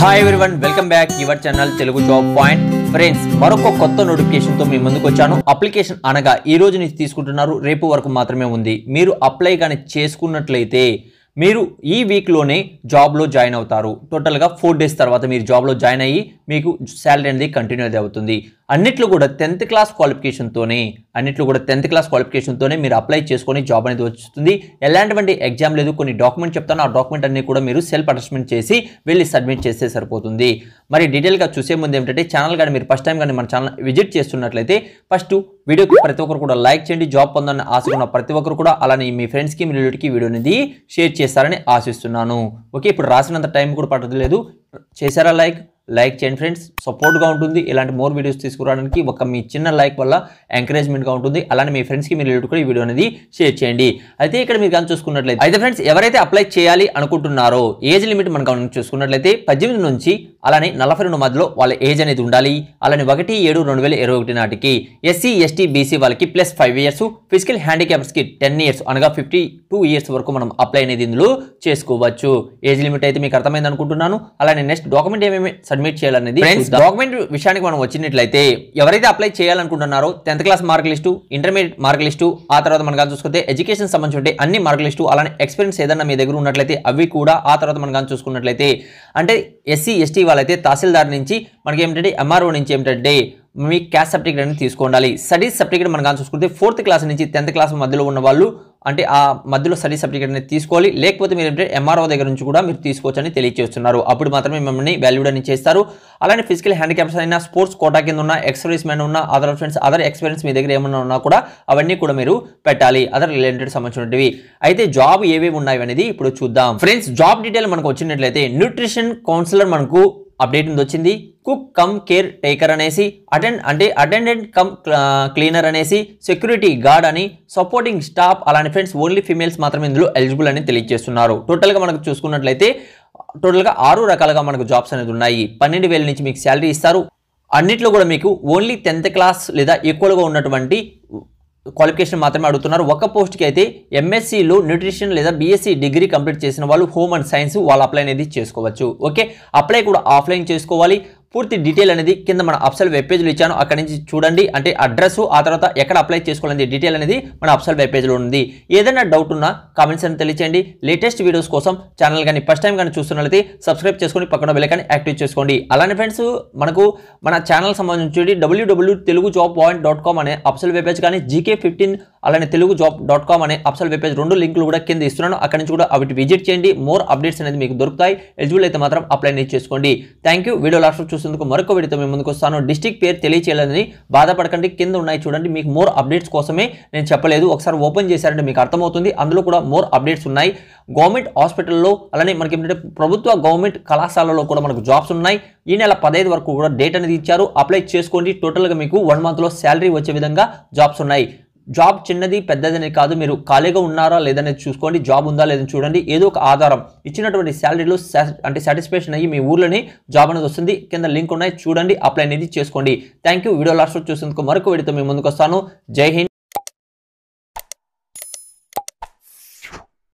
hi one welcome back your channel Telugu job point friends మరొక కొత్త నోటిఫికేషన్తో మీ ముందుకు వచ్చాను అప్లికేషన్ అనగా ఈ రోజు నుంచి తీసుకుంటున్నారు రేపు వరకు మాత్రమే ఉంది మీరు అప్లై కానీ చేసుకున్నట్లయితే మీరు ఈ వీక్లోనే జాబ్లో జాయిన్ అవుతారు టోటల్గా ఫోర్ డేస్ తర్వాత మీరు జాబ్లో జాయిన్ అయ్యి మీకు శాలరీ అనేది కంటిన్యూ అవుతుంది అన్నిట్లో కూడా టెన్త్ క్లాస్ క్వాలిఫికేషన్తోనే అన్నిట్లో కూడా టెన్త్ క్లాస్ క్వాలిఫికేషన్తోనే మీరు అప్లై చేసుకొని జాబ్ అనేది వస్తుంది ఎలాంటివంటి ఎగ్జామ్ లేదు కొన్ని డాక్యుమెంట్ చెప్తాను ఆ డాక్యుమెంట్ అన్ని కూడా మీరు సెల్ఫ్ అటాచ్మెంట్ చేసి వెళ్ళి సబ్మిట్ చేస్తే సరిపోతుంది మరి డీటెయిల్గా చూసే ముందు ఏంటంటే ఛానల్ కానీ మీరు ఫస్ట్ టైం కానీ మన ఛానల్ విజిట్ చేస్తున్నట్లయితే ఫస్ట్ వీడియోకి ప్రతి ఒక్కరు కూడా లైక్ చేయండి జాబ్ పొందాలని ఆశకున్న ప్రతి ఒక్కరు కూడా అలానే మీ ఫ్రెండ్స్కి మీ రిలేటివ్కి వీడియో అనేది షేర్ చేస్తారని ఆశిస్తున్నాను ఓకే ఇప్పుడు రాసినంత టైం కూడా లేదు చేశారా లైక్ లైక్ చేయండి ఫ్రెండ్స్ సపోర్ట్గా ఉంటుంది ఇలాంటి మోర్ వీడియోస్ తీసుకురావడానికి ఒక మీ చిన్న లైక్ వల్ల ఎంకరేజ్మెంట్గా ఉంటుంది అలానే మీ ఫ్రెండ్స్కి మీరు రిలేటివ్ కూడా ఈ వీడియో అనేది షేర్ చేయండి అయితే ఇక్కడ మీరు కానీ చూసుకున్నట్లయితే అయితే ఫ్రెండ్స్ ఎవరైతే అప్లై చేయాలి అనుకుంటున్నారో ఏజ్ లిమిట్ మనం గమనించి చూసుకున్నట్లయితే పద్దెనిమిది నుంచి అలానే నలభై రెండు మధ్యలో వాళ్ళ ఏజ్ అనేది ఉండాలి అలానే ఒకటి ఏడు రెండు వేల ఇరవై ఒకటి నాటికి ఎస్సీ ఎస్టీ బీసీ వాళ్ళకి ప్లస్ ఫైవ్ ఇయర్స్ ఫిజికల్ హ్యాండిక్యాప్స్కి టెన్ ఇయర్స్ అనగా ఫిఫ్టీ టూ ఇయర్స్ వరకు మనం అప్లై అనేది ఇందులో చేసుకోవచ్చు ఏజ్ లిమిట్ అయితే మీకు అర్థమైంది అనుకుంటున్నాను అలానే నెక్స్ట్ డాక్యుమెంట్ ఏమేమి సబ్మిట్ చేయాలనేది డాక్యుమెంట్ విషయానికి మనం వచ్చినట్లయితే ఎవరైతే అప్లై చేయాలనుకుంటున్నారో tenth class mark list intermediate mark list ఆ తర్వాత మనం కానీ చూసుకుంటే ఎడ్యుకేషన్ సంబంధించి అన్ని మార్క్ లిస్టు అలానే ఎక్స్పీరియన్స్ ఏదైనా మీ దగ్గర ఉన్నట్లయితే అవి కూడా ఆ తర్వాత మనం కానీ చూసుకున్నట్లయితే అంటే ఎస్సీ ఎస్టీ వాళ్ళైతే తహసీల్దార్ నుంచి మనకి ఏమిటంటే ఎంఆర్ఓ నుంచి ఏమిటంటే మీ క్యాస్ట్ సర్టిఫికేట్ అనేది తీసుకోండాలి స్టడీస్ సర్టిఫికేట్ మనం కానీ చూసుకుంటే ఫోర్త్ క్లాస్ నుంచి టెన్త్ క్లాస్ మధ్యలో ఉన్న వాళ్ళు అంటే ఆ మధ్యలో స్టడీ సర్టిఫికేట్ అనేది తీసుకోవాలి లేకపోతే మీరు ఏంటంటే ఎంఆర్ఓ దగ్గర నుంచి కూడా మీరు తీసుకోవచ్చని తెలియజేస్తున్నారు అప్పుడు మాత్రమే మిమ్మల్ని వాల్యూడ్ అని చేస్తారు అలానే ఫిజికల్ హ్యాండిక్యాప్స్ అయినా స్పోర్ట్స్ కోటా కింద ఉన్న ఎక్సర్వీస్ మ్యాన్ ఉన్న అదర్ ఫ్రెండ్స్ అదర్ ఎక్స్పీరియన్స్ మీ దగ్గర ఏమన్నా ఉన్నా కూడా అవన్నీ కూడా మీరు పెట్టాలి అదర్ రిలేటెడ్ సంబంధించినవి అయితే జాబ్ ఏవేవి ఉన్నాయి అనేది ఇప్పుడు చూద్దాం ఫ్రెండ్స్ జాబ్ డీటెయిల్ మనకు వచ్చినట్లయితే న్యూట్రిషన్ కౌన్సిలర్ మనకు అప్డేట్ ఉంది వచ్చింది కుక్ కమ్ కేర్ టేకర్ అనేసి అటెండ్ అంటే అటెండెంట్ కమ్ క్లీనర్ అనేసి సెక్యూరిటీ గార్డ్ అని సపోర్టింగ్ స్టాఫ్ అలానే ఫ్రెండ్స్ ఓన్లీ ఫీమేల్స్ మాత్రమే ఇందులో ఎలిజిబుల్ అని తెలియజేస్తున్నారు టోటల్గా మనకు చూసుకున్నట్లయితే టోటల్గా ఆరు రకాలుగా మనకు జాబ్స్ అనేది ఉన్నాయి పన్నెండు వేల నుంచి మీకు శాలరీ ఇస్తారు అన్నిట్లో కూడా మీకు ఓన్లీ టెన్త్ క్లాస్ లేదా ఈక్వల్గా ఉన్నటువంటి క్వాలిఫికేషన్ మాత్రమే అడుగుతున్నారు ఒక పోస్ట్కి అయితే ఎంఎస్సీలో న్యూట్రిషన్ లేదా బీఎస్సీ డిగ్రీ కంప్లీట్ చేసిన వాళ్ళు హోమ్ అండ్ సైన్స్ వాళ్ళు అప్లై అనేది చేసుకోవచ్చు ఓకే అప్లై కూడా ఆఫ్లైన్ చేసుకోవాలి పూర్తి డీటెయిల్ అనేది కింద మన అప్సల్ వెబ్ పేజ్లో ఇచ్చాను అక్కడి నుంచి చూడండి అంటే అడ్రస్ ఆ తర్వాత ఎక్కడ అప్లై చేసుకోవాలనేది డీటెయిల్ అనేది మన అప్సల్ వెబ్ పేజ్లో ఉంది ఏదైనా డౌట్ ఉన్నా కామెంట్స్ అని తెలియచేయండి లేటెస్ట్ వీడియోస్ కోసం ఛానల్ కానీ ఫస్ట్ టైం కానీ చూస్తున్నట్లయితే సబ్స్క్రైబ్ చేసుకొని పక్కన కానీ యాక్టివ్ చేసుకోండి అలానే ఫ్రెండ్స్ మనకు మన ఛానల్ సంబంధించి WWW Telugu job point dot com అనే అప్సల్ వెబ్ పేజ్ కానీ జీకే ఫిఫ్టీన్ అలానే తెలుగు జాబ్ డాట్ కామ్ అనే అప్సల్ వెబ్ రెండు లింకులు కూడా కింద ఇస్తున్నాను అక్కడ నుంచి కూడా అవి విజిట్ చేయండి మోర్ అప్డేట్స్ అనేది మీకు దొరుకుతాయి ఎలిజిబుల్ అయితే మాత్రం అప్లై చేసుకోండి థ్యాంక్ యూ వీడియో లాస్ట్ చూసేందుకు మరొక వీడియోతో మేము ముందుకు వస్తాను డిస్టిక్ పేరు తెలియచేయాలని బాధపడకండి కింద ఉన్నాయి చూడండి మీకు మోర్ అప్డేట్స్ కోసమే నేను చెప్పలేదు ఒకసారి ఓపెన్ చేశారంటే మీకు అర్థమవుతుంది అందులో కూడా మోర్ అప్డేట్స్ ఉన్నాయి గవర్నమెంట్ హాస్పిటల్లో అలానే మనకి ఏంటంటే ప్రభుత్వ గవర్నమెంట్ కళాశాలలో కూడా మనకు జాబ్స్ ఉన్నాయి ఈ నెల పదహైదు వరకు కూడా డేట్ అనేది ఇచ్చారు అప్లై చేసుకోండి టోటల్గా మీకు వన్ మంత్లో శాలరీ వచ్చే విధంగా జాబ్స్ ఉన్నాయి జాబ్ చిన్నది పెద్దదని కాదు మీరు ఖాళీగా ఉన్నారా లేదనేది చూసుకోండి జాబ్ ఉందా లేదని చూడండి ఏదో ఒక ఆధారం ఇచ్చినటువంటి శాలరీలో అంటే సాటిస్ఫాక్షన్ అయ్యి మీ ఊర్లోనే జాబ్ అనేది వస్తుంది కింద లింక్ ఉన్నాయి చూడండి అప్లై అనేది చేసుకోండి థ్యాంక్ యూ వీడియో లాస్ట్ చూసేందుకు మరొక వీడియోతో మేము ముందుకు వస్తాను జై హింద్